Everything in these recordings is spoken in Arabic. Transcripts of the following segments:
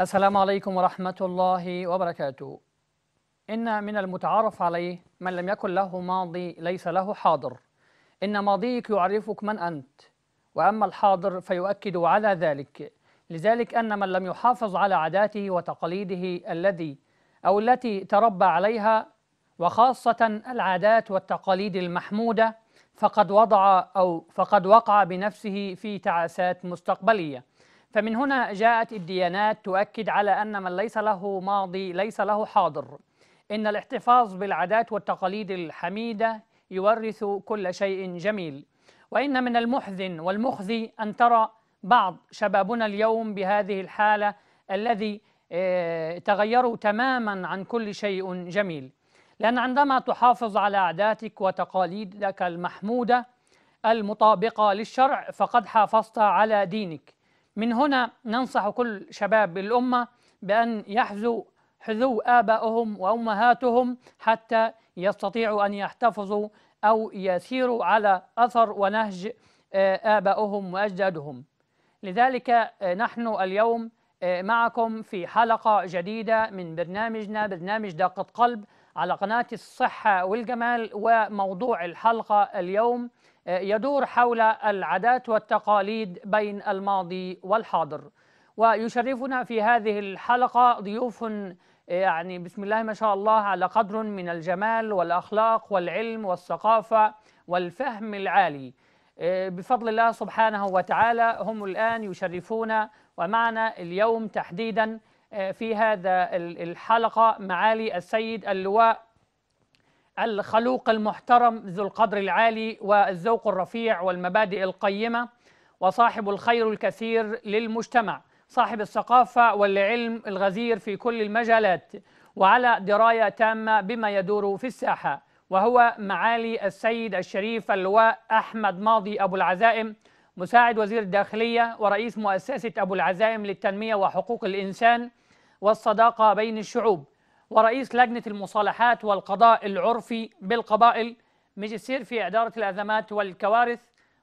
السلام عليكم ورحمة الله وبركاته إن من المتعارف عليه من لم يكن له ماضي ليس له حاضر إن ماضيك يعرفك من أنت وأما الحاضر فيؤكد على ذلك لذلك أن من لم يحافظ على عاداته وتقاليده الذي أو التي تربى عليها وخاصة العادات والتقاليد المحمودة فقد وضع أو فقد وقع بنفسه في تعاسات مستقبلية فمن هنا جاءت الديانات تؤكد على أن من ليس له ماضي ليس له حاضر إن الاحتفاظ بالعادات والتقاليد الحميدة يورث كل شيء جميل وإن من المحزن والمخزي أن ترى بعض شبابنا اليوم بهذه الحالة الذي آه، تغيروا تماما عن كل شيء جميل لأن عندما تحافظ على عاداتك وتقاليدك المحمودة المطابقة للشرع فقد حافظت على دينك من هنا ننصح كل شباب الأمة بأن يحذو حذو آبائهم وأمهاتهم حتى يستطيعوا أن يحتفظوا أو يسيروا على أثر ونهج آه، آبائهم وأجدادهم لذلك آه، نحن اليوم آه، معكم في حلقة جديدة من برنامجنا برنامج دقة قلب على قناة الصحة والجمال وموضوع الحلقة اليوم يدور حول العادات والتقاليد بين الماضي والحاضر ويشرفنا في هذه الحلقة ضيوف يعني بسم الله ما شاء الله على قدر من الجمال والأخلاق والعلم والثقافة والفهم العالي بفضل الله سبحانه وتعالى هم الآن يشرفون ومعنا اليوم تحديدا آه، في هذا الحلقة معالي السيد اللواء الخلوق المحترم ذو القدر العالي والذوق الرفيع والمبادئ القيمة وصاحب الخير الكثير للمجتمع صاحب الثقافة والعلم الغزير في كل المجالات وعلى دراية تامة بما يدور في الساحة وهو معالي السيد الشريف اللواء أحمد ماضي أبو العزائم مساعد وزير الداخلية ورئيس مؤسسة أبو العزائم للتنمية وحقوق الإنسان والصداقة بين الشعوب ورئيس لجنة المصالحات والقضاء العرفي بالقبائل ماجستير في إدارة الأزمات والكوارث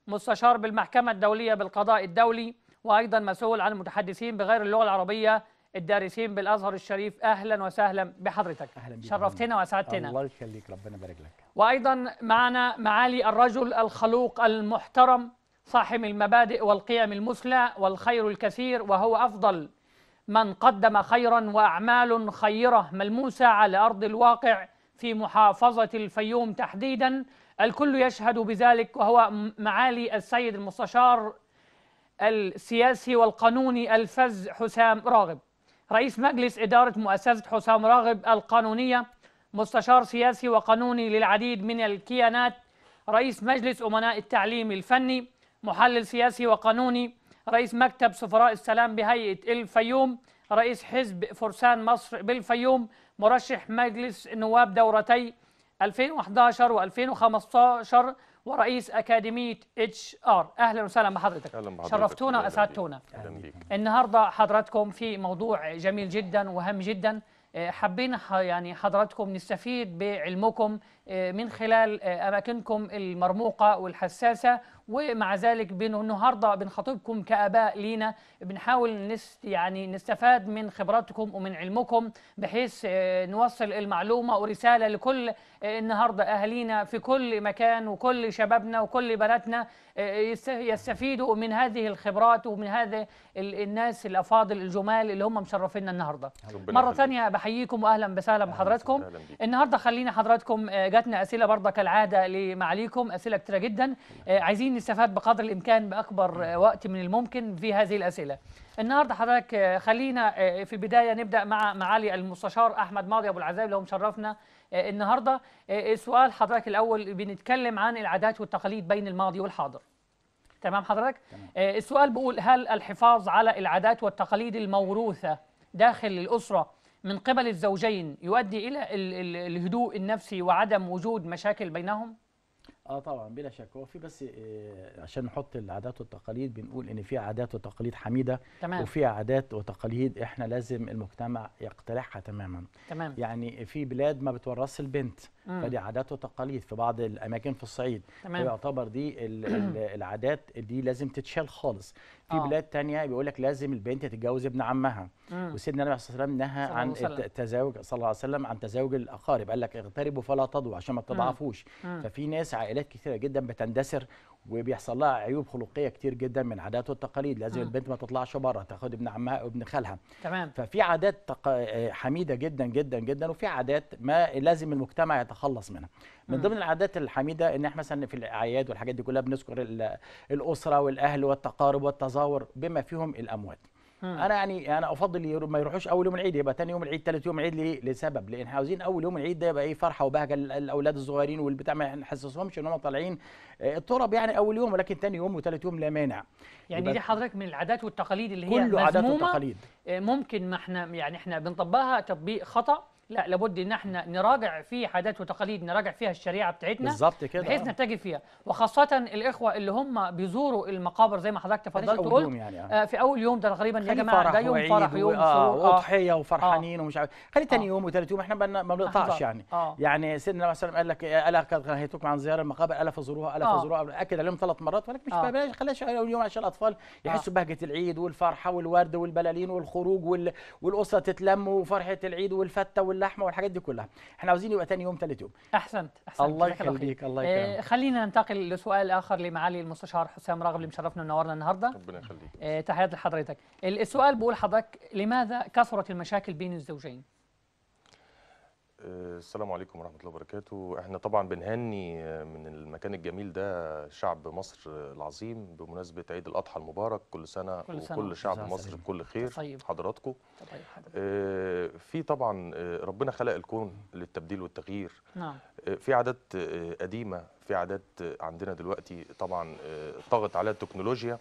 مستشار بالمحكمة الدولية بالقضاء الدولي وأيضا مسؤول عن المتحدثين بغير اللغة العربية الدارسين بالازهر الشريف اهلا وسهلا بحضرتك أهلا بك شرفتنا واسعدتنا الله يخليك ربنا يبارك لك وايضا معنا معالي الرجل الخلوق المحترم صاحب المبادئ والقيم المثلى والخير الكثير وهو افضل من قدم خيرا وأعمال خيرة ملموسة على أرض الواقع في محافظة الفيوم تحديدا الكل يشهد بذلك وهو معالي السيد المستشار السياسي والقانوني الفز حسام راغب رئيس مجلس إدارة مؤسسة حسام راغب القانونية مستشار سياسي وقانوني للعديد من الكيانات رئيس مجلس أمناء التعليم الفني محلل سياسي وقانوني رئيس مكتب سفراء السلام بهيئة الفيوم رئيس حزب فرسان مصر بالفيوم مرشح مجلس نواب دورتي 2011 و2015 ورئيس أكاديمية اتش ار أهلا وسهلا بحضرتك أهلا بحضرتك شرفتونا أسعدتونا النهاردة حضراتكم في موضوع جميل جدا وهم جدا آه، حبينا يعني حضراتكم نستفيد بعلمكم آه، من خلال آه، أماكنكم المرموقة والحساسة ومع ذلك النهاردة بنخاطبكم كأباء لينا بنحاول نست يعني نستفاد من خبراتكم ومن علمكم بحيث آه، نوصل المعلومة ورسالة لكل النهاردة أهالينا في كل مكان وكل شبابنا وكل بناتنا يستفيدوا من هذه الخبرات ومن هذه الناس الأفاضل الجمال اللي هم مشرفينا النهاردة مرة ثانية بحييكم وأهلا وسهلا بحضراتكم النهاردة خلينا حضراتكم جاتنا اسئله برضه كالعاده لمعاليكم اسئله كثيره جدا آه، عايزين نستفاد بقدر الامكان باكبر آه، وقت من الممكن في هذه الاسئله النهارده حضرتك آه، خلينا في البدايه نبدا مع معالي المستشار احمد ماضي ابو اللي هو مشرفنا النهارده سؤال حضرتك الاول بنتكلم عن العادات والتقاليد بين الماضي والحاضر تمام حضرتك تمام. السؤال بيقول هل الحفاظ على العادات والتقاليد الموروثه داخل الاسره من قبل الزوجين يؤدي إلى الهدوء النفسي وعدم وجود مشاكل بينهم؟ اه طبعا بلا شك هو في بس إيه عشان نحط العادات والتقاليد بنقول ان في عادات وتقاليد حميده تمام. وفي عادات وتقاليد احنا لازم المجتمع يقتلعها تماما تمام. يعني في بلاد ما بتورث البنت مم. فدي عادات وتقاليد في بعض الاماكن في الصعيد تمام. فيعتبر دي العادات دي لازم تتشال خالص في آه. بلاد تانية بيقول لك لازم البنت تتجوز ابن عمها مم. وسيدنا النبي صلى الله عليه وسلم نهى عن التزاوج صلى الله عليه وسلم عن تزاوج الاقارب قال لك اغتربوا فلا تضوا عشان ما تضعفوش ففي ناس عائلات كثيره جدا بتندثر وبيحصل لها عيوب خلقيه كتير جدا من عادات والتقاليد لازم م. البنت ما تطلعش بره تاخد ابن عمها او ابن خالها تمام ففي عادات تق... آه، حميده جدا جدا جدا وفي عادات ما لازم المجتمع يتخلص منها من م. ضمن العادات الحميده ان احنا مثلا في الاعياد والحاجات دي كلها بنذكر الاسره والاهل والتقارب والتظاهر بما فيهم الاموات انا يعني انا افضل ما يروحوش اول يوم العيد يبقى ثاني يوم العيد ثالث يوم العيد ليه؟ لسبب لان عاوزين اول يوم العيد ده يبقى ايه فرحه وبهجه للاولاد الصغيرين والبتاع ما نحسسهمش ان هم طالعين آه، التراب يعني اول يوم ولكن ثاني يوم وثالث يوم لا مانع يعني دي حضرتك من العادات والتقاليد اللي هي كله عادات وتقاليد آه، ممكن ما احنا يعني احنا بنطبقها تطبيق خطا لا لابد ان احنا نراجع في عادات وتقاليد نراجع فيها الشريعه بتاعتنا بالظبط كده بحيث نتجه فيها وخاصه الاخوه اللي هم بيزوروا المقابر زي ما حضرتك تفضلت قلت يعني آه. آه في اول يوم ده تقريبا يا جماعه ده يوم فرح يوم سرور آه وضحيه آه. وفرحانين آه ومش عارف خلي ثاني آه يوم وثالث يوم احنا ما آه. بنقطعش يعني آه يعني سيدنا النبي صلى الله عليه وسلم قال لك إيه؟ الا نهيتكم عن زياره المقابر الا فزوروها الا فزوروها آه اكد عليهم ثلاث مرات ولكن مش آه بلاش خلاش اول يوم عشان الاطفال يحسوا بهجه العيد والفرحه والورد والبلالين والخروج والاسره تتلم وفرحه العيد والفته واللحمه والحاجات دي كلها احنا عاوزين يبقى ثاني يوم ثالث يوم احسنت احسنت الله يخليك الله يكرمك إيه خلينا ننتقل لسؤال اخر لمعالي المستشار حسام راغب اللي مشرفنا ونورنا النهارده ربنا يخليك إيه تحياتي لحضرتك السؤال بيقول حضرتك لماذا كثرت المشاكل بين الزوجين السلام عليكم ورحمة الله وبركاته احنا طبعا بنهني من المكان الجميل ده شعب مصر العظيم بمناسبة عيد الأضحى المبارك كل سنة, كل سنة وكل شعب سنة. مصر بكل خير طيب. حضراتكم طيب. آه، في طبعا آه، ربنا خلق الكون للتبديل والتغيير نعم. آه، في عادات قديمة في عادات عندنا دلوقتي طبعا آه، طغت عليها التكنولوجيا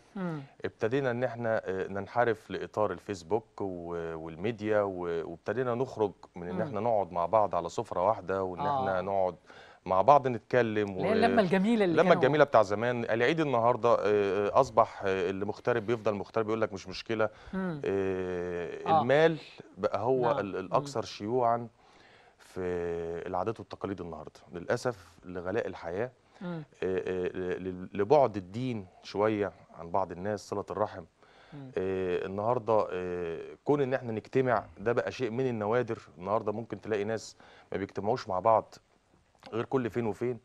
ابتدينا ان احنا آه، ننحرف لاطار الفيسبوك والميديا وابتدينا نخرج من ان احنا نقعد مع بعض على سفره واحده وان آه. احنا نقعد مع بعض نتكلم و... لما الجميله اللي لما الجميله بتاع زمان العيد النهارده آه، اصبح اللي مغترب بيفضل مغترب يقول لك مش مشكله آه المال بقى هو نعم. الاكثر شيوعا في العادات والتقاليد النهارده للاسف لغلاء الحياه آه، آه، لبعد الدين شويه عن بعض الناس صله الرحم آه، النهارده كون ان احنا نجتمع ده بقى شيء من النوادر النهارده ممكن تلاقي ناس ما بيجتمعوش مع بعض غير كل فين وفين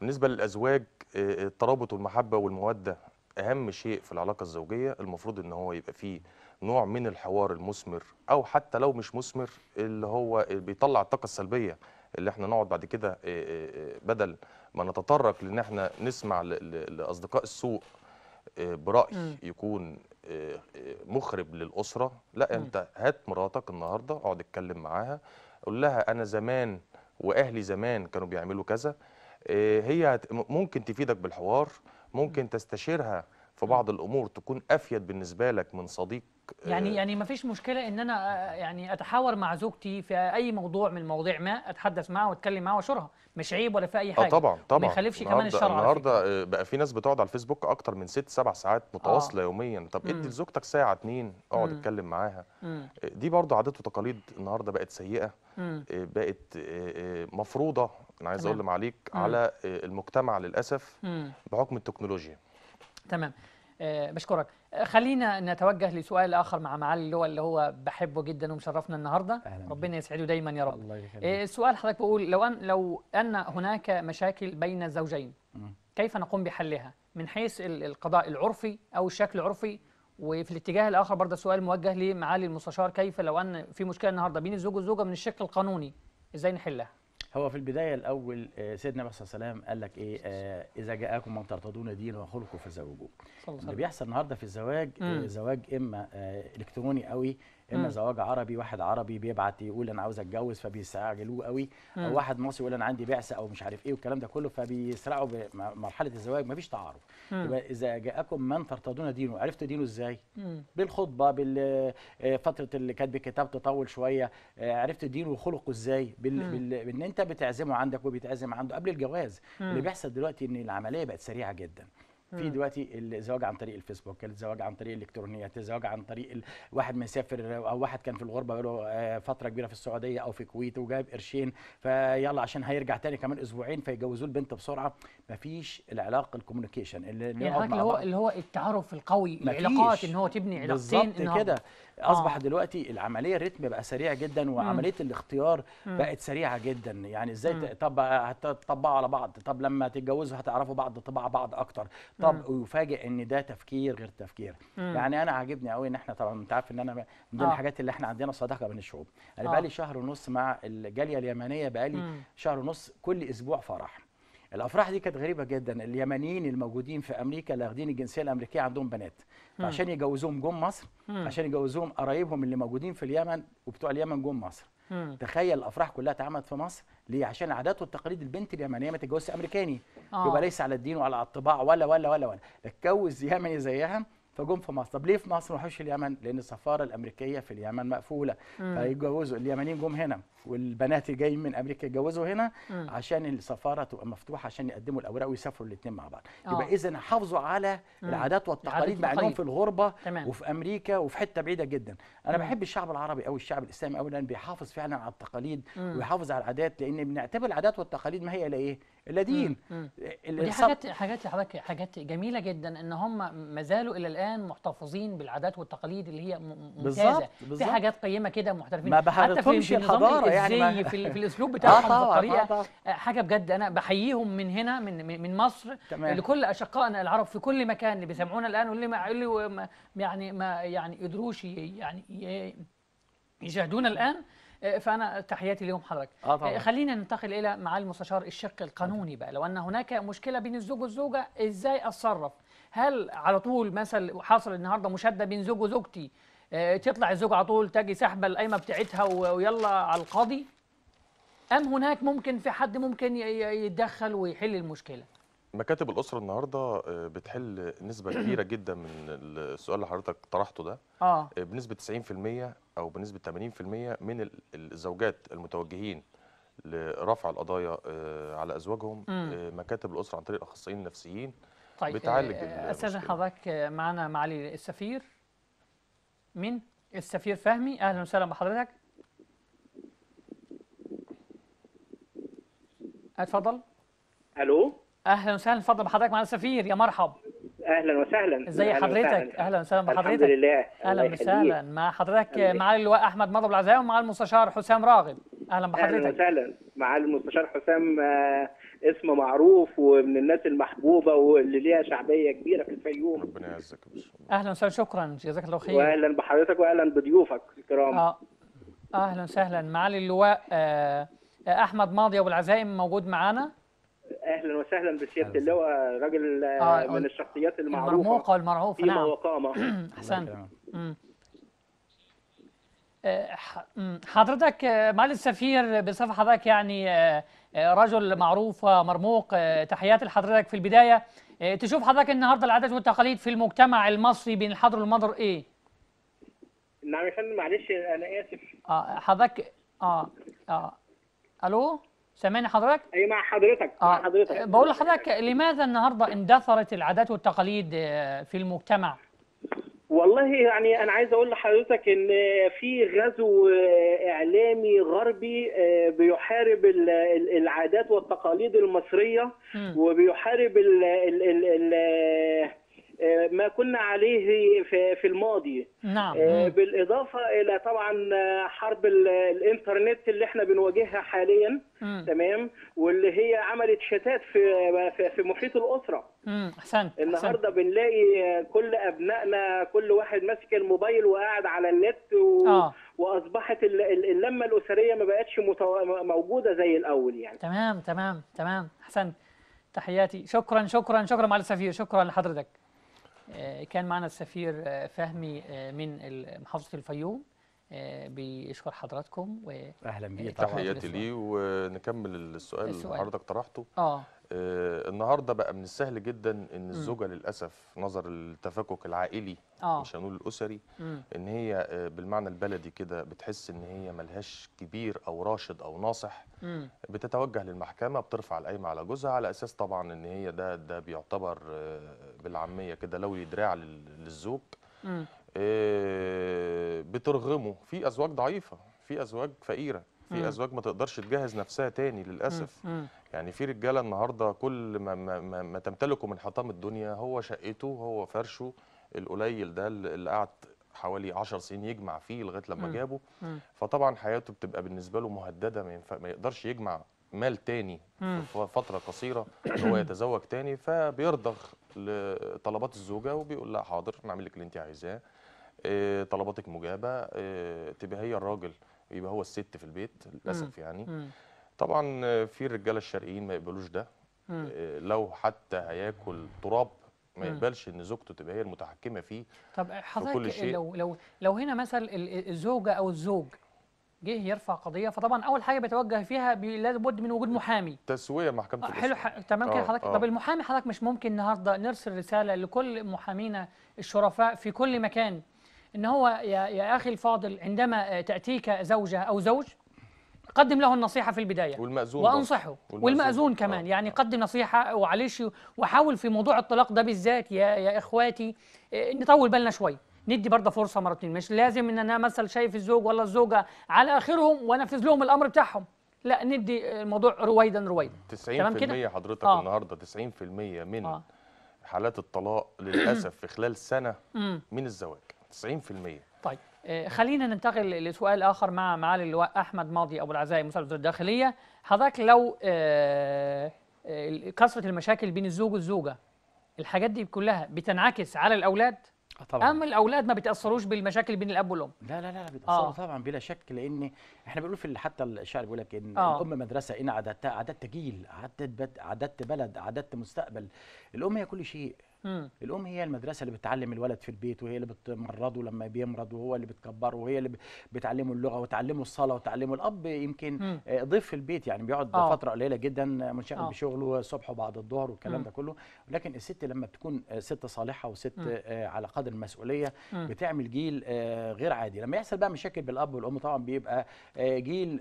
بالنسبه للازواج الترابط والمحبه والموده اهم شيء في العلاقه الزوجيه المفروض ان هو يبقى فيه نوع من الحوار المثمر او حتى لو مش مثمر اللي هو بيطلع الطاقه السلبيه اللي احنا نقعد بعد كده آه، آه، آه، بدل ما نتطرق لان احنا نسمع لاصدقاء السوق براي يكون مخرب للاسره لا انت هات مراتك النهارده اقعد اتكلم معاها قول لها انا زمان واهلي زمان كانوا بيعملوا كذا هي ممكن تفيدك بالحوار ممكن تستشيرها في بعض الامور تكون افيد بالنسبه لك من صديق آه، يعني يعني ما فيش مشكله ان انا آه، آه، يعني اتحاور مع زوجتي في اي موضوع من مواضيع ما اتحدث معاها واتكلم معاها واشرها مش عيب ولا في اي حاجه اه طبعا طبعا ما يخالفش كمان الشرع النهارده بقى في ناس بتقعد على الفيسبوك اكتر من ست سبع ساعات متواصله آه. يوميا طب ادي لزوجتك ساعه اتنين اقعد اتكلم معاها مم. دي برضو عادات وتقاليد النهارده بقت سيئه مم. بقت مفروضه انا عايز اقول لمعاليك على المجتمع للاسف مم. بحكم التكنولوجيا تمام أه بشكرك آه، خلينا نتوجه لسؤال اخر مع معالي اللواء اللي هو بحبه جدا ومشرفنا النهارده أهلا ربنا يسعده دايما يا رب الله يخليك آه، السؤال حضرتك بيقول لو ان لو ان هناك مشاكل بين الزوجين كيف نقوم بحلها من حيث القضاء العرفي او الشكل العرفي وفي الاتجاه الاخر برضه سؤال موجه لمعالي المستشار كيف لو ان في مشكله النهارده بين الزوج والزوجه من الشكل القانوني ازاي نحلها هو في البداية الأول آه، سيدنا النبي صلى الله عليه وسلم قال لك إيه آه، إذا جاءكم من ترتضون دينه وخلقه فزوجوه اللي بيحصل النهاردة في الزواج آه، مم. زواج إما إلكتروني قوي اما زواج عربي واحد عربي بيبعت يقول انا عاوز اتجوز فبيستعجلوه قوي مم. او واحد مصري يقول انا عندي بعثه او مش عارف ايه والكلام ده كله فبيسرعوا بمرحله الزواج مفيش تعارف إمم. يبقى اذا جاءكم من ترتضون دينه عرفت دينه ازاي مم. بالخطبه بالفتره آه، اللي كانت بكتاب تطول شويه آه، عرفت دينه وخلقه ازاي بال... إمم. بال... بان انت بتعزمه عندك وبيتعزم عنده قبل الجواز مم. اللي إمم. بيحصل دلوقتي ان العمليه بقت سريعه جدا في دلوقتي الزواج عن طريق الفيسبوك الزواج عن طريق الالكترونيات الزواج عن طريق واحد مسافر او واحد كان في الغربه له آه، فتره كبيره في السعوديه او في الكويت وجايب قرشين فيلا عشان هيرجع تاني كمان اسبوعين فيجوزوه البنت بسرعه مفيش العلاقه الكوميونيكيشن اللي, اللي, يعني اللي هو اللي هو التعارف القوي العلاقات ان هو تبني علاقتين بالظبط كده اصبح آه. دلوقتي العمليه الريتم بقى سريع جدا وعمليه مم. الاختيار مم. بقت سريعه جدا يعني ازاي طب هتطبقوا على بعض طب لما تتجوزوا هتعرفوا بعض طباع بعض اكتر طب مم. ويفاجئ ان ده تفكير غير تفكير مم. يعني انا عاجبني قوي ان احنا طبعا انت عارف ان انا من ضمن آه. الحاجات اللي احنا عندنا صداقه بين الشعوب انا آه. بقالي شهر ونص مع الجاليه اليمنيه بقالي مم. شهر ونص كل اسبوع فرح الافراح دي كانت غريبه جدا اليمنيين الموجودين في امريكا اللي واخدين الجنسيه الامريكيه عندهم بنات عشان يجوزوهم جم مصر عشان يجوزوهم قرايبهم اللي موجودين في اليمن وبتوع اليمن جم مصر تخيل الافراح كلها اتعملت في مصر ليه عشان العادات والتقاليد البنت اليمنيه ما تتجوزش امريكاني آه. يبقى ليس على الدين ولا على الطباع ولا ولا ولا ولا اتجوز يمني زيها فجم في مصر طب ليه في مصر ما راحوش اليمن لان السفاره الامريكيه في اليمن مقفوله فيتجوزوا اليمنيين جم هنا والبنات جايين من امريكا يتجوزوا هنا م. آه. عشان السفاره تبقى مفتوحه عشان يقدموا الاوراق ويسافروا الاثنين مع بعض أوه. يبقى اذا حافظوا على م. آه. العادات والتقاليد مع انهم في الغربه تمام. وفي امريكا وفي حته بعيده جدا انا م. بحب الشعب العربي او الشعب الاسلامي اولا بيحافظ فعلا على التقاليد م. آه. ويحافظ على العادات لان بنعتبر العادات والتقاليد ما هي الا ايه الا دين دي حاجات حاجات حضرتك حاجات جميله جدا ان هم ما زالوا الى الان محتفظين بالعادات والتقاليد اللي هي ممتازه بالزبط. بالزبط. في حاجات قيمه كده محترفين ما حتى في الحضاره يعني في, في الاسلوب بتاعهم آه الطريقه آه،, آه حاجه بجد انا بحييهم من هنا من من مصر تمام. لكل اشقائنا العرب في كل مكان اللي بيسمعونا الان واللي ما اللي يعني ما يعني قدروش يعني يشاهدونا الان آه، فانا تحياتي ليهم حضرتك آه طبعا. آه، خلينا ننتقل الى معالي المستشار الشق القانوني بقى لو ان هناك مشكله بين الزوج والزوجه ازاي اتصرف هل على طول مثلا حصل النهارده مشاده بين زوج وزوجتي آه، تطلع الزوج على طول تجي سحبة القايمة بتاعتها ويلا على القاضي أم هناك ممكن في حد ممكن يتدخل ويحل المشكلة مكاتب الأسرة النهاردة آه، بتحل نسبة كبيرة جدا من السؤال اللي حضرتك طرحته ده آه. آه، بنسبة 90% أو بنسبة 80% من الزوجات المتوجهين لرفع القضايا على أزواجهم مكاتب الأسرة عن طريق الأخصائيين النفسيين طيب بتعالج أستاذ حضرتك معنا معالي السفير من السفير فهمي أهلا وسهلا بحضرتك اتفضل الو اهلا وسهلا اتفضل بحضرتك مع السفير يا مرحب اهلا وسهلا ازي حضرتك اهلا وسهلا بحضرتك الحمد لله اهلا وسهلا مع حضرتك معالي اللواء احمد مضرب العزاوي ومع المستشار حسام راغب اهلا بحضرتك اهلا وسهلا مع المستشار حسام آه، اسم معروف ومن الناس المحبوبه واللي ليها شعبيه كبيره في الفيوم ربنا يعزك اهلا وسهلا شكرا جزاك الله خير واهلا بحضرتك واهلا بضيوفك الكرام اه اهلا وسهلا معالي اللواء آه احمد ماضي ابو العزائم موجود معانا اهلا وسهلا بسياده اللواء راجل آه،, آه من الشخصيات المعروفه المرموقه والمرعوفه نعم وقامه احسنت حضرتك معالي السفير بصفة حضرتك يعني آه، آه، رجل معروف ومرموق آه، تحياتي لحضرتك في البداية تشوف حضرتك النهاردة العادات والتقاليد في المجتمع المصري بين الحضر والمضر إيه؟ نعم يا فندم معلش أنا آسف آه حضرتك آه آه ألو سامعني حضرتك؟ أي مع حضرتك مع حضرتك بقول لحضرتك لماذا النهاردة اندثرت العادات والتقاليد في المجتمع؟ والله يعني انا عايز اقول لحضرتك ان في غزو اعلامي غربي آه، بيحارب العادات والتقاليد المصريه وبيحارب ال آه، ما كنا عليه في الماضي نعم آه، بالاضافه الى طبعا آه، حرب الانترنت اللي احنا بنواجهها حاليا م. تمام واللي هي عملت شتات في محيط الاسره احسنت النهارده بنلاقي كل ابنائنا كل واحد ماسك الموبايل وقاعد على النت و... آه. واصبحت اللمه الاسريه ما بقتش متو... موجوده زي الاول يعني تمام تمام تمام احسنت تحياتي شكرا شكرا شكرا معالي السفير شكرا لحضرتك آه، كان معنا السفير آه، فهمي آه، من محافظة الفيوم آه، بيشكر حضراتكم و اهلا بيك آه، طبعا تحياتي ليه ونكمل السؤال, اللي حضرتك طرحته آه. اه النهارده بقى من السهل جدا ان الزوجه للاسف نظر التفكك العائلي آه. مش هنقول الاسري م. ان هي بالمعنى البلدي كده بتحس ان هي ملهاش كبير او راشد او ناصح م. بتتوجه للمحكمه بترفع القايمه على جوزها على اساس طبعا ان هي ده ده بيعتبر بالعاميه كده لو دراع للزوج آه، بترغمه في ازواج ضعيفه في ازواج فقيره في ازواج ما تقدرش تجهز نفسها تاني للاسف يعني في رجاله النهارده كل ما, ما, ما تمتلكه من حطام الدنيا هو شقته هو فرشه القليل ده اللي قعد حوالي 10 سنين يجمع فيه لغايه لما جابه فطبعا حياته بتبقى بالنسبه له مهدده ما, ينفع ما يقدرش يجمع مال تاني في فتره قصيره هو يتزوج تاني فبيرضخ لطلبات الزوجه وبيقول لها حاضر نعمل لك اللي انت عايزاه آه، طلباتك مجابه آه، تبقى هي الراجل يبقى هو الست في البيت للاسف يعني مم. طبعا آه، في الرجاله الشرقيين ما يقبلوش ده لو حتى هياكل تراب ما يقبلش ان زوجته تبقى هي المتحكمه فيه طب حضرتك في شيء. لو لو لو هنا مثلا الزوجه او الزوج جه يرفع قضيه فطبعا اول حاجه بيتوجه فيها لابد من وجود محامي تسويه محكمه الاسره حلو تمام كده حضرتك طب المحامي حضرتك مش ممكن النهارده نرسل رساله لكل محامينا الشرفاء في كل مكان ان هو يا, يا اخي الفاضل عندما تاتيك زوجه او زوج قدم له النصيحه في البدايه والمأذون وانصحه والمأذون, والمأزون آه. كمان آه. يعني قدم نصيحه وعليش وحاول في موضوع الطلاق ده بالذات يا يا اخواتي آه، نطول بالنا شويه ندي برضه فرصه مرتين مش لازم ان انا مثلا شايف الزوج ولا الزوجه على اخرهم وانفذ لهم الامر بتاعهم لا ندي الموضوع رويدا رويدا 90% تمام كده؟ حضرتك آه. النهارده 90% من آه. حالات الطلاق للاسف في خلال سنه من الزواج 90% طيب آه، خلينا ننتقل لسؤال اخر مع معالي اللواء احمد ماضي ابو العزاء مساعد وزير الداخليه حضرتك لو آه، آه، كثره المشاكل بين الزوج والزوجه الحاجات دي كلها بتنعكس على الاولاد طبعا أم الاولاد ما بيتاثروش بالمشاكل بين الاب والام لا لا لا بيتاثروا آه. طبعا بلا شك لان احنا بنقول في حتى الشعر بيقول لك ان آه. الام مدرسه ان عددتها عددت جيل عددت عددت بلد عددت مستقبل الام هي كل شيء مم. الام هي المدرسه اللي بتعلم الولد في البيت وهي اللي بتمرضه لما بيمرض وهو اللي بتكبره وهي اللي بتعلمه اللغه وتعلمه الصلاه وتعلمه الاب يمكن آه، ضيف في البيت يعني بيقعد أوه. فتره قليله جدا منشغل أوه. بشغله الصبح وبعد الظهر والكلام ده كله ولكن الست لما بتكون آه، ست صالحه وست مم. آه، على قدر المسؤوليه مم. بتعمل جيل غير عادي لما يحصل بقى مشاكل بالاب والام طبعا بيبقى جيل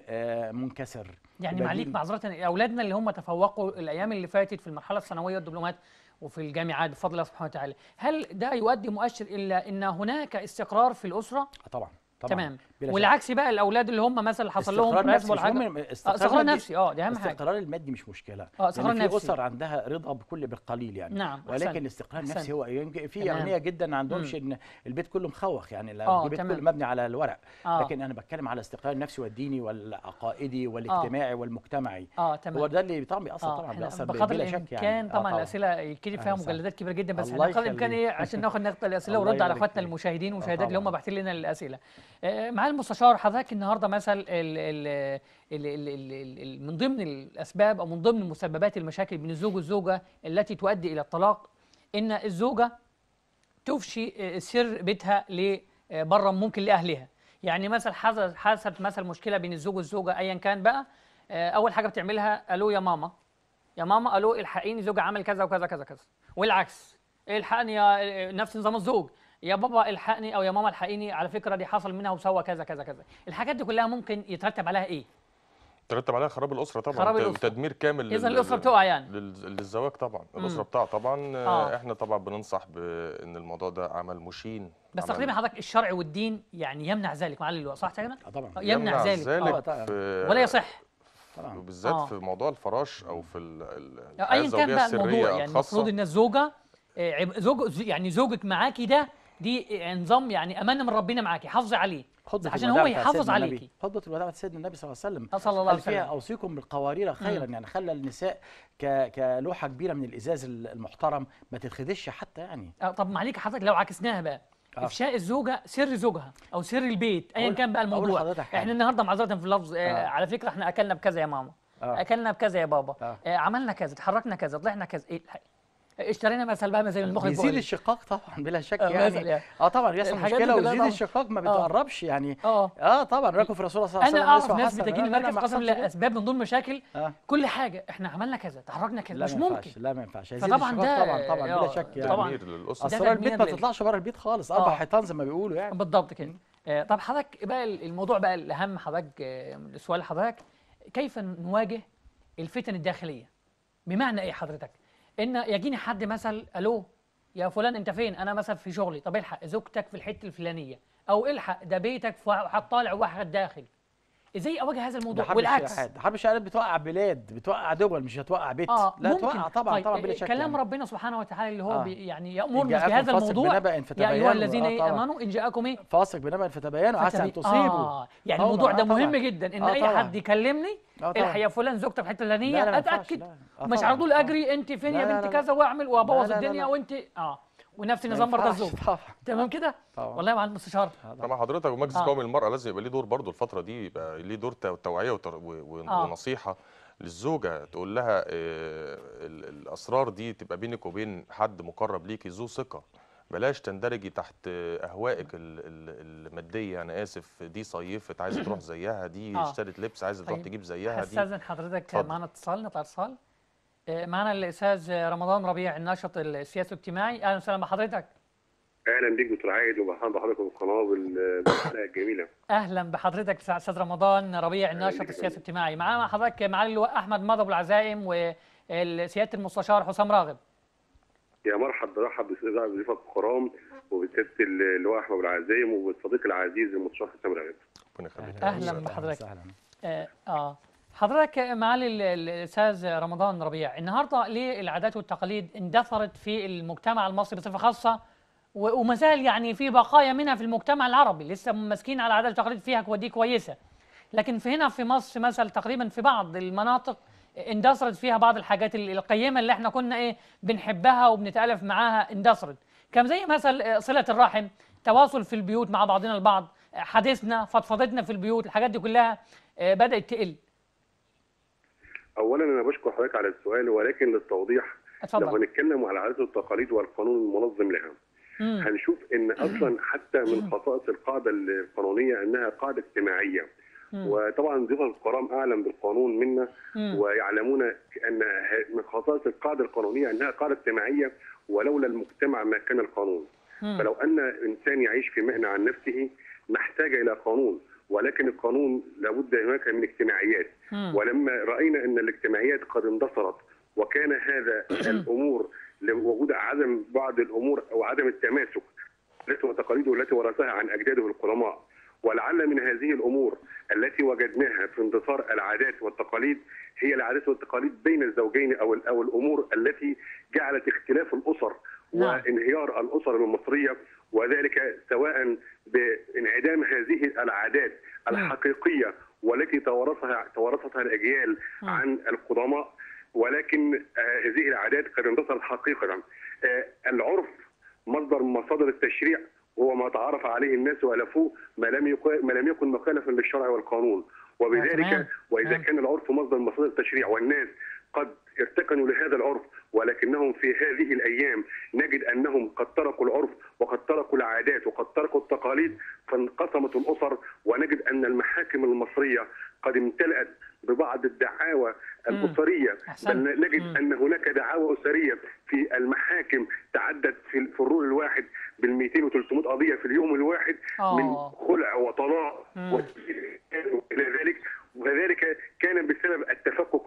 منكسر يعني معليك معذره اولادنا اللي هم تفوقوا الايام اللي فاتت في المرحله الثانويه الدبلومات وفي الجامعات بفضل الله سبحانه وتعالى هل ده يؤدي مؤشر إلا أن هناك استقرار في الأسرة؟ طبعا طبعا تمام والعكس بقى الاولاد اللي هم مثلا حصل لهم نفسي ولا حاجه استقرار نفسي اه دي اهم حاجه الاستقرار المادي مش مشكله اه يعني استقرار نفسي في اسر عندها رضا بكل بالقليل يعني نعم ولكن الاستقرار النفسي هو في اغنيه جدا ما عندهمش ان البيت كله مخوخ يعني البيت آه، كله مبني على الورق آه. لكن انا بتكلم على الاستقرار النفسي والديني والعقائدي آه. والاجتماعي والمجتمعي اه تمام هو ده اللي طبعا بيأثر طبعا بيأثر بلا شك يعني كان طبعا الاسئله يتكتب فيها مجلدات كبيره جدا بس بقدر الامكان ايه عشان ناخد نقطه الاسئله ونرد على اخواتنا المشاهدين والمشاهدات اللي هم باعتين لنا الاسئله معانا المستشار حضرتك النهارده مثلا من ضمن الاسباب او من ضمن مسببات المشاكل بين الزوج والزوجه التي تؤدي الى الطلاق ان الزوجه تفشي سر بيتها لبره ممكن لاهلها يعني مثلا حصلت مثلا مشكله بين الزوج والزوجه ايا كان بقى آه، اول حاجه بتعملها الو يا ماما يا ماما الو الحقيني زوجي عمل كذا وكذا كذا كذا والعكس الحقني يا نفس نظام الزوج يا بابا الحقني او يا ماما الحقيني على فكره دي حصل منها وسوى كذا كذا كذا الحاجات دي كلها ممكن يترتب عليها ايه ترتب عليها خراب الاسره طبعا خراب الأسرة. تدمير كامل اذا الاسره بتقع يعني للزواج طبعا الاسره بتقع طبعا آه. آه، احنا طبعا بننصح بان الموضوع ده عمل مشين بس تقريبا حضرتك الشرع والدين يعني يمنع ذلك معالي اللواء صح تقريبا آه، طبعا يمنع, يمنع ذلك, ذلك آه. ولا يصح طبعا وبالذات آه. في موضوع الفراش او في الزوجيه يعني السريه يعني المفروض ان الزوجه آه، زوج يعني زوجك معاكي ده دي نظام يعني امانه من ربنا معاكي حافظي عليه عشان هو يحافظ عليكي خطبه الوداع بتاعت سيدنا النبي صلى الله عليه وسلم صلى الله عليه وسلم فيها اوصيكم بالقوارير خيرا مم. يعني خلى النساء ك... كلوحه كبيره من الازاز المحترم ما تتخدش حتى يعني أه طب عليك حضرتك لو عكسناها بقى آه. افشاء الزوجه سر زوجها او سر البيت ايا كان بقى الموضوع احنا النهارده معذره في اللفظ آه. آه. على فكره احنا اكلنا بكذا يا ماما آه. اكلنا بكذا يا بابا آه. آه عملنا كذا اتحركنا كذا طلعنا كذا إيه اشترينا مثل بقى زي المخرج بيزيد الشقاق طبعا بلا شك آه، يعني, يعني. اه طبعا بيحصل مشكله ويزيد الشقاق ما آه. بتقربش يعني اه, آه طبعا راكب في رسول الله صلى الله عليه وسلم انا اعرف ناس بتجيني مركز قسم لاسباب من ضمن مشاكل آه. كل حاجه احنا عملنا كذا تحركنا كذا مش ممكن لا ما ينفعش فطبعا ده طبعا طبعا بلا آه، شك يعني طبعا اصل البيت ما تطلعش بره البيت خالص اربع حيطان زي ما بيقولوا يعني بالضبط كده طب حضرتك بقى الموضوع بقى الاهم حضرتك السؤال لحضرتك كيف نواجه الفتن الداخليه بمعنى ايه حضرتك ان يجيني حد مثلا الو يا فلان انت فين انا مثلا في شغلي طب الحق زوجتك في الحته الفلانيه او الحق ده بيتك طالع واحد داخل ازاي اواجه هذا الموضوع حرب والعكس حرب الشهادات بتوقع بلاد بتوقع دول مش هتوقع بيت آه لا ممكن. توقع طبعا طيب طبعا بلا آه، شك كلام يعني. ربنا سبحانه وتعالى اللي هو آه. يعني يامرنا في هذا الموضوع يا ايها الذين آه امنوا ان جاءكم ايه فاصق بنبأ فتبينوا عسى ان تصيبوا آه. يعني آه، الموضوع آه، ده مهم جدا ان آه اي حد يكلمني الحقيقه فلان زوجتك في الحته فلانيه اتاكد مش على طول اجري انت فين يا بنت كذا واعمل وابوظ الدنيا وانت اه ونفس النظام برضه الزوج تمام كده والله مع المستشار طبعا حضرتك ومجلس قومي آه. للمراه لازم يبقى ليه دور برضه الفتره دي يبقى ليه دور توعيه آه. ونصيحه آه. للزوجه تقول لها إيه الاسرار دي تبقى بينك وبين حد مقرب ليكي ذو ثقه بلاش تندرجي تحت اهوائك الماديه انا يعني اسف دي صيفت عايزه تروح زيها دي آه. اشترت لبس عايزه تروح طيب، تجيب زيها دي استاذن حضرتك معانا اتصال نطلع اتصال آه، معنا الاستاذ رمضان ربيع الناشط السياسي الاجتماعي اهلا وسهلا بحضرتك اهلا بيك دكتور عايد ومرحبا بحضرتك والقناه والحلقه الجميله اهلا بحضرتك استاذ رمضان ربيع الناشط السياسي الاجتماعي معانا مع حضرتك معالي اللواء احمد مضى ابو العزائم وسياده المستشار حسام راغب يا مرحب برحب بضيوفك الكرام وبسياده اللواء احمد ابو العزائم والصديق العزيز المستشار حسام راغب ربنا يخليك اهلا بحضرتك اهلا اه, آه. حضرتك معالي الاستاذ رمضان ربيع النهارده ليه العادات والتقاليد اندثرت في المجتمع المصري بصفه خاصه وما زال يعني في بقايا منها في المجتمع العربي لسه ماسكين على العادات والتقاليد فيها ودي كويسه لكن في هنا في مصر مثلا تقريبا في بعض المناطق اندثرت فيها بعض الحاجات القيمه اللي احنا كنا ايه بنحبها وبنتالف معاها اندثرت كان زي مثلا صله الرحم تواصل في البيوت مع بعضنا البعض حديثنا فضفضتنا في البيوت الحاجات دي كلها آه، بدات تقل اولا انا بشكر حضرتك على السؤال ولكن للتوضيح لو هنتكلم على العادات والتقاليد والقانون المنظم لها هنشوف ان اصلا حتى من خصائص القاعده القانونيه انها قاعده اجتماعيه وطبعا ضيف الكرام اعلم بالقانون منا ويعلمون ان من خصائص القاعده القانونيه انها قاعده اجتماعيه ولولا المجتمع ما كان القانون فلو ان انسان يعيش في مهنه عن نفسه نحتاج الى قانون ولكن القانون لابد هناك من اجتماعيات ولما راينا ان الاجتماعيات قد اندثرت وكان هذا الامور لوجود عدم بعض الامور او عدم التماسك عاداته وتقاليده التي ورثها عن اجداده القدماء ولعل من هذه الامور التي وجدناها في اندثار العادات والتقاليد هي العادات والتقاليد بين الزوجين او او الامور التي جعلت اختلاف الاسر نعم. وانهيار الاسر المصريه وذلك سواء بانعدام هذه العادات الحقيقيه والتي توارثها توارثتها الاجيال عن القدماء ولكن آه، هذه العادات قد انتصرت حقيقه آه، العرف مصدر مصادر التشريع هو ما تعرف عليه الناس والفوه ما لم ما لم يكن مخالفا للشرع والقانون وبذلك واذا كان العرف مصدر مصادر التشريع والناس قد ارتكنوا لهذا العرف ولكنهم في هذه الايام نجد انهم قد تركوا العرف وقد تركوا العادات وقد تركوا التقاليد فانقسمت الاسر ونجد ان المحاكم المصريه قد امتلأت ببعض الدعاوى الاسريه بل نجد ان هناك دعاوى اسريه في المحاكم تعدت في, الرول الواحد بال 200 و 300 قضيه في اليوم الواحد أوه. من خلع وطلاق والى ذلك وذلك كان بسبب التفكك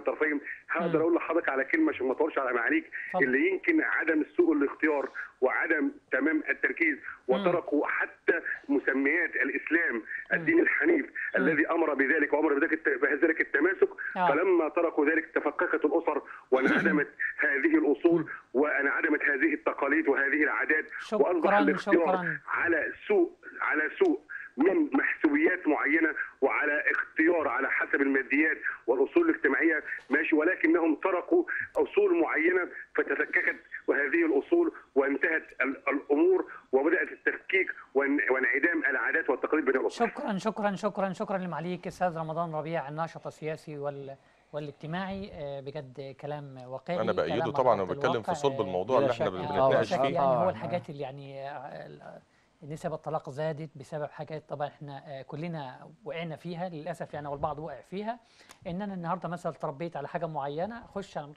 الطرفين هقدر اقول لحضرتك على كلمه عشان ما اطولش على معانيك اللي يمكن عدم سوء الاختيار وعدم تمام التركيز وتركوا حتى مسميات الاسلام الدين الحنيف الذي امر بذلك وامر بذلك التماسك آه. فلما تركوا ذلك تفككت الاسر وانعدمت هذه الاصول وانعدمت هذه التقاليد وهذه العادات واصبح الاختيار على سوء شكرا شكرا شكرا شكرا لمعاليك استاذ رمضان ربيع الناشط السياسي وال والاجتماعي آه، بجد كلام واقعي انا بايده طبعا انا بتكلم في صلب آه، الموضوع اللي احنا آه، بنتناقش فيه يعني هو الحاجات اللي يعني نسب الطلاق زادت بسبب حاجات طبعا احنا كلنا وقعنا فيها للاسف يعني والبعض وقع فيها ان انا النهارده مثلا تربيت على حاجه معينه اخش على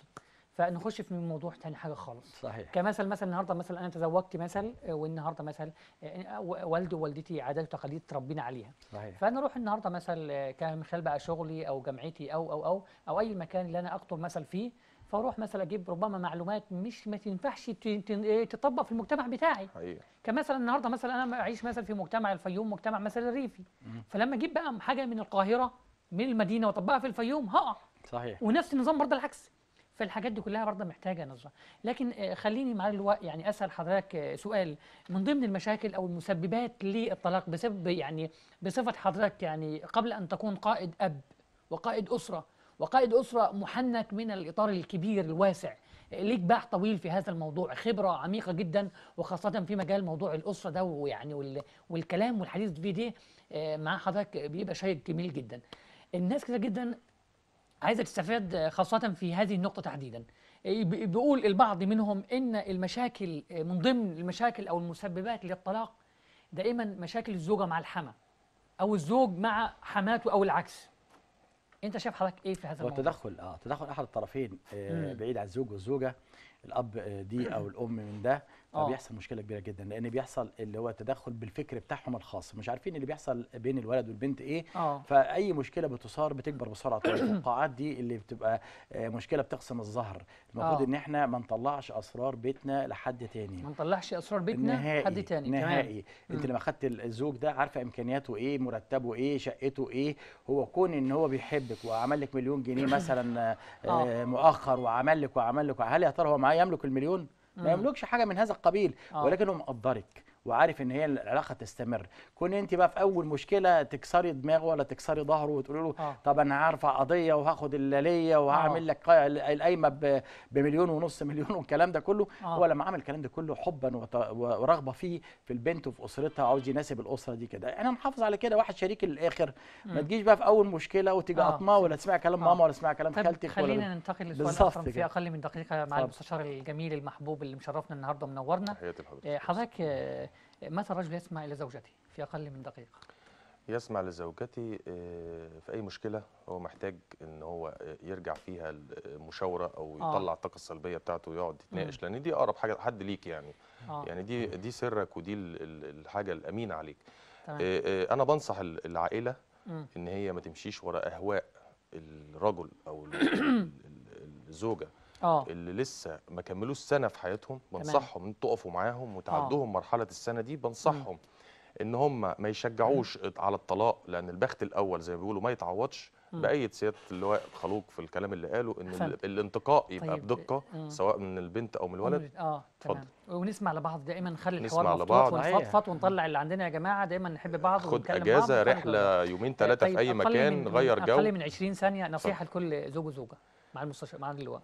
فنخش في موضوع تاني حاجه خالص صحيح كمثل مثلا النهارده مثلا انا تزوجت مثل آه، والنهارده مثلا آه، والدي ووالدتي عادات وتقاليد تربينا عليها صحيح فانا اروح النهارده مثلا آه، كان خلال بقى شغلي او جامعتي او او او او اي مكان اللي انا اقطر مثل فيه فاروح مثلا اجيب ربما معلومات مش ما تنفعش تطبق في المجتمع بتاعي حقيقة. كمثلا النهارده مثلا انا اعيش مثلا في مجتمع الفيوم مجتمع مثلا الريفي فلما اجيب بقى حاجه من القاهره من المدينه واطبقها في الفيوم هقع صحيح ونفس النظام برضه العكس فالحاجات دي كلها برضه محتاجه نظره لكن آه، خليني مع الوقت يعني اسال حضرتك آه، سؤال من ضمن المشاكل او المسببات للطلاق بسبب يعني بصفه حضرتك يعني قبل ان تكون قائد اب وقائد اسره وقائد اسره محنك من الاطار الكبير الواسع آه، ليك باع طويل في هذا الموضوع خبرة عميقة جدا وخاصة في مجال موضوع الأسرة ده ويعني والكلام والحديث فيه ده مع حضرتك بيبقى شيء جميل جدا الناس كده جدا عايزه تستفاد آه، خاصه في هذه النقطه تحديدا إيه، بيقول البعض منهم ان المشاكل آه، من ضمن المشاكل او المسببات للطلاق دائما مشاكل الزوجه مع الحما او الزوج مع حماته او العكس انت شايف حضرتك ايه في هذا الموضوع التدخل اه تدخل احد الطرفين آه، بعيد عن الزوج والزوجه الاب دي او الام من ده آه. فبيحصل مشكله كبيره جدا لان بيحصل اللي هو تدخل بالفكر بتاعهم الخاص مش عارفين اللي بيحصل بين الولد والبنت ايه أوه. فاي مشكله بتصار بتكبر بسرعه القاعات دي اللي بتبقى آه، مشكله بتقسم الظهر المفروض آه. ان احنا ما نطلعش اسرار بيتنا لحد تاني ما نطلعش اسرار بيتنا لحد تاني نهائي كمان. انت لما خدت الزوج ده عارفه امكانياته ايه مرتبه ايه شقته ايه هو كون ان هو بيحبك وعمل لك مليون جنيه مثلا مؤخر وعمل لك وعمل لك هل يا ترى هو معاه يملك المليون ما يملكش حاجه من هذا القبيل آه. ولكنه مقدرك وعارف ان هي العلاقه تستمر كون انت بقى في اول مشكله تكسري دماغه ولا تكسري ظهره وتقولي له آه. طب انا هرفع قضيه وهاخد اللاليه وهعمل آه. لك القايمه بمليون ونص مليون والكلام ده كله آه. هو لما عمل الكلام ده كله حبا ورغبه فيه في البنت وفي اسرتها عاوز يناسب الاسره دي كده يعني نحافظ على كده واحد شريك للاخر ما تجيش بقى في اول مشكله وتيجي اطماع آه. ولا تسمع كلام آه. ماما ولا تسمع كلام طيب خالتك خلينا ننتقل لسؤال اخر في اقل من دقيقه مع المستشار الجميل المحبوب اللي مشرفنا النهارده منورنا آه، حضرتك آه، متى الرجل يسمع إلى زوجته في أقل من دقيقة؟ يسمع لزوجته آه، في أي مشكلة هو محتاج إن هو يرجع فيها المشاورة أو آه. يطلع آه. الطاقة السلبية بتاعته ويقعد يتناقش لأن دي أقرب حاجة حد ليك يعني آه. يعني دي دي سرك ودي الحاجة الأمينة عليك تمام. آه، أنا بنصح العائلة مم. إن هي ما تمشيش ورا أهواء الرجل أو الزوجة أوه. اللي لسه ما كملوش سنه في حياتهم بنصحهم ان تقفوا معاهم وتعدوهم أوه. مرحله السنه دي بنصحهم ان هم ما يشجعوش مم. على الطلاق لان البخت الاول زي ما بيقولوا ما يتعوضش باية سياده اللواء خلوق في الكلام اللي قاله ان فهم. الانتقاء يبقى طيب. بدقه مم. آه. سواء من البنت او من الولد اه تمام ونسمع لبعض دائما نخلي الحوار لبعض ونفضفض ونطلع اللي عندنا يا جماعه دايما نحب بعض خد اجازه بعض رحله يومين ثلاثه طيب في اي مكان من غير جو اقل من 20 ثانيه نصيحه لكل زوج وزوجه مع المستشار مع اللواء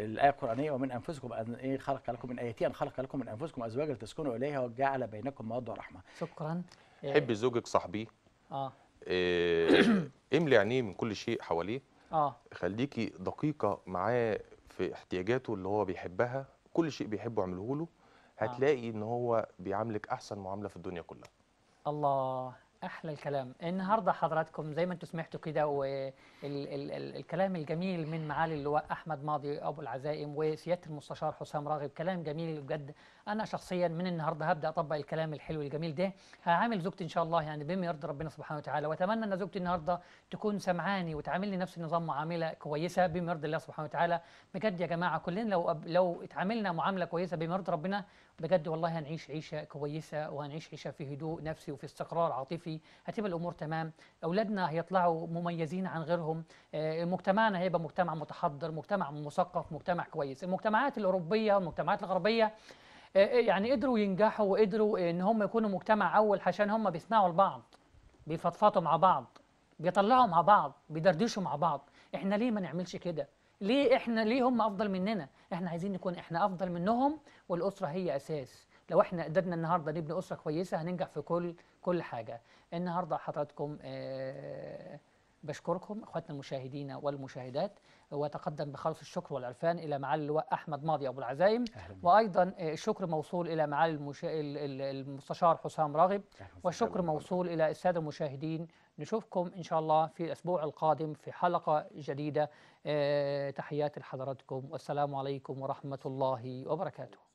الايه القرانيه ومن انفسكم ان ايه خلق لكم من ايتين خلق لكم من انفسكم ازواجا تسكنوا اليها وجعل بينكم موده ورحمه شكرا حبي زوجك صاحبيه اه, آه، املي عينيه من كل شيء حواليه اه خليكي دقيقه معاه في احتياجاته اللي هو بيحبها كل شيء بيحبه اعمله له آه. هتلاقي آه. ان هو بيعاملك احسن معامله في الدنيا كلها الله احلى الكلام النهارده حضراتكم زي ما انتم سمعتوا كده والكلام الجميل من معالي اللواء احمد ماضي ابو العزائم وسياده المستشار حسام راغب كلام جميل بجد انا شخصيا من النهارده هبدا اطبق الكلام الحلو الجميل ده هعامل زوجتي ان شاء الله يعني بما يرضي ربنا سبحانه وتعالى واتمنى ان زوجتي النهارده تكون سمعاني وتعاملني نفس النظام معامله كويسه بما يرضي الله سبحانه وتعالى بجد يا جماعه كلنا لو لو اتعاملنا معامله كويسه بما يرضي ربنا بجد والله هنعيش عيشة كويسة وهنعيش عيشة في هدوء نفسي وفي استقرار عاطفي هتبقى الأمور تمام أولادنا هيطلعوا مميزين عن غيرهم آه، مجتمعنا هيبقى مجتمع متحضر مجتمع مثقف مجتمع كويس المجتمعات الأوروبية والمجتمعات الغربية آه، آه، يعني قدروا ينجحوا وقدروا ان هم يكونوا مجتمع اول عشان هم بيسمعوا لبعض بيفضفضوا مع بعض بيطلعوا مع بعض بيدردشوا مع بعض احنا ليه ما نعملش كده ليه احنا ليه هم افضل مننا احنا عايزين نكون احنا افضل منهم والاسره هي اساس لو احنا قدرنا النهارده نبني اسره كويسه هننجح في كل كل حاجه النهارده حضراتكم آه بشكركم اخواتنا المشاهدين والمشاهدات وتقدم بخالص الشكر والعرفان الى معالي اللواء احمد ماضي ابو العزايم وايضا الشكر موصول الى معالي المشا... المستشار حسام راغب والشكر موصول الى الساده المشاهدين نشوفكم ان شاء الله في الاسبوع القادم في حلقه جديده آه، تحياتي لحضراتكم والسلام عليكم ورحمه الله وبركاته